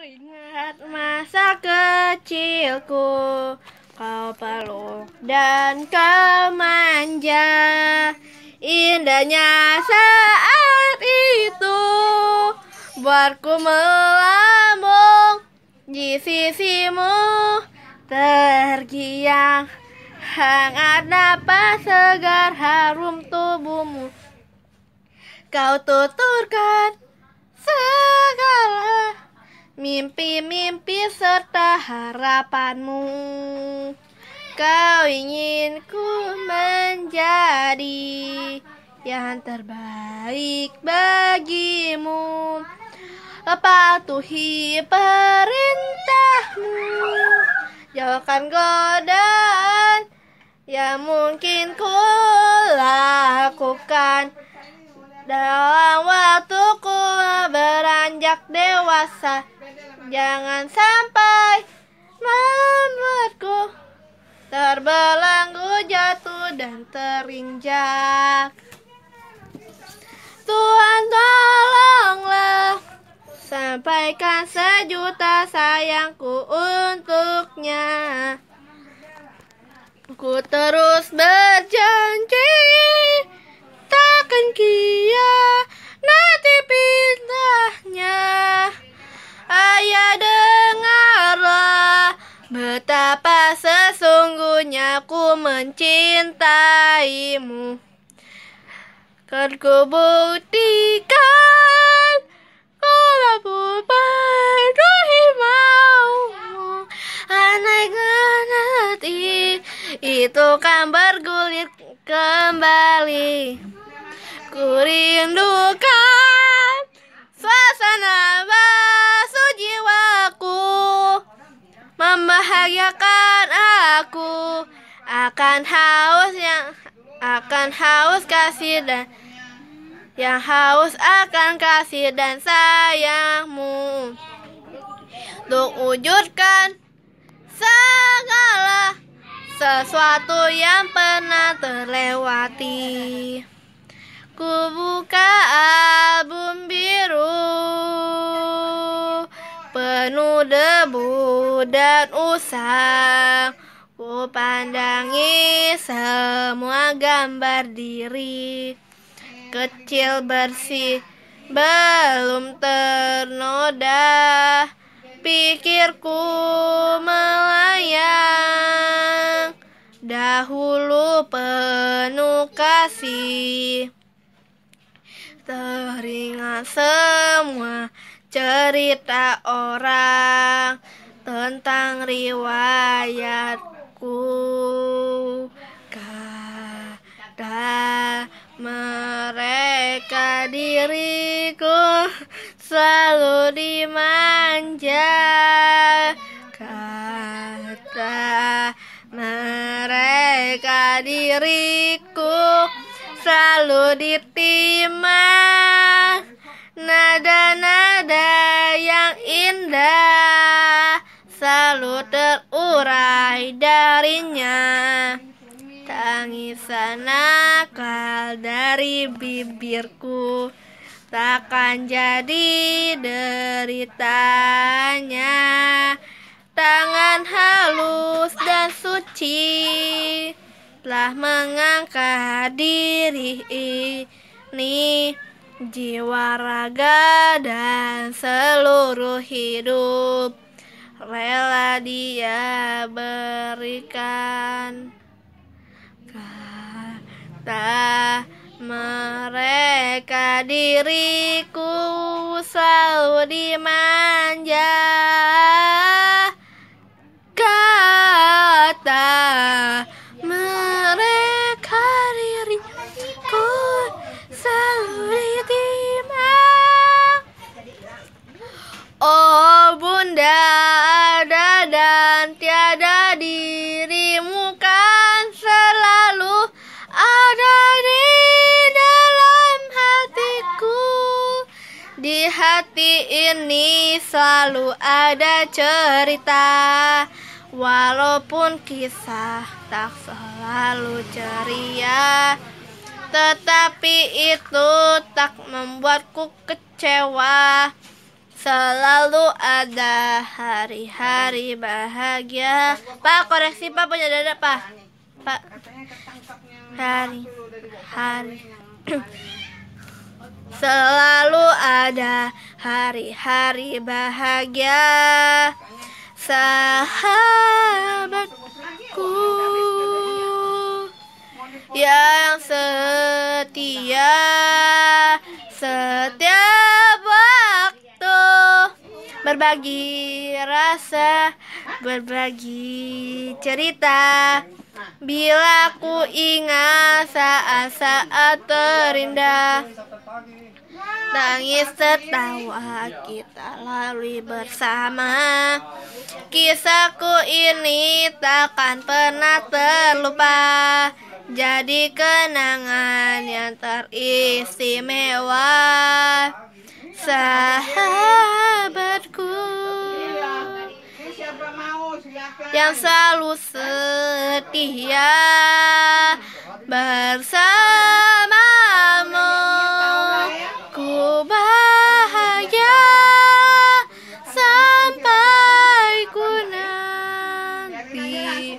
Teringat masa kecilku Kau peluk dan kau manja Indahnya saat itu Buatku melambung Di sisimu Tergiang Hangat napas segar harum tubuhmu Kau tuturkan segala mimpi-mimpi serta harapanmu. Kau ingin ku menjadi yang terbaik bagimu. Patuhi perintahmu, jauhkan godaan yang mungkin ku lakukan dalam ku beranjak dewasa. Jangan sampai membuatku terbelenggu jatuh dan terinjak. Tuhan tolonglah sampaikan sejuta sayangku untuknya. Ku terus berjanji takkan kini. mencintaimu Kan ku buktikan Kalau memenuhi maumu Anak hati Itu kan bergulir kembali Ku rindukan Suasana basu jiwaku Membahagiakan aku akan haus yang akan haus kasih dan yang haus akan kasih dan sayangmu untuk wujudkan segala sesuatu yang pernah terlewati ku buka album biru penuh debu dan usang pandangi semua gambar diri Kecil bersih belum ternoda Pikirku melayang Dahulu penuh kasih Teringat semua cerita orang tentang riwayat aku kata mereka diriku selalu dimanja kata mereka diriku selalu ditimah nada-nada yang indah terurai darinya Tangisan nakal dari bibirku Takkan jadi deritanya Tangan halus dan suci Telah mengangkat diri ini Jiwa raga dan seluruh hidup rela dia berikan kata mereka diriku selalu dimanja hati ini selalu ada cerita Walaupun kisah tak selalu ceria Tetapi itu tak membuatku kecewa Selalu ada hari-hari bahagia Pak koreksi pak punya dada pak Pak Hari Hari Selalu ada hari-hari bahagia Sahabatku Yang setia Setiap waktu Berbagi rasa Berbagi cerita Bila ku ingat saat-saat terindah Tangis tertawa kita lalui bersama Kisahku ini takkan pernah terlupa Jadi kenangan yang teristimewa Sahabat yang selalu setia bersamamu ku bahagia sampai ku nanti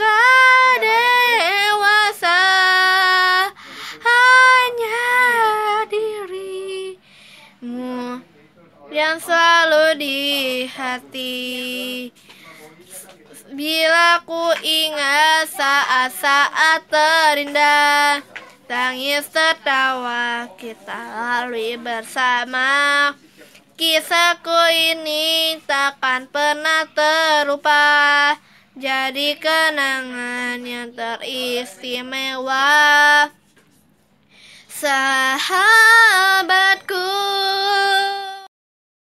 tak dewasa hanya dirimu yang selalu di hati Bila ku ingat saat-saat terindah Tangis tertawa kita lalui bersama Kisahku ini takkan pernah terlupa Jadi kenangan yang teristimewa Sahabatku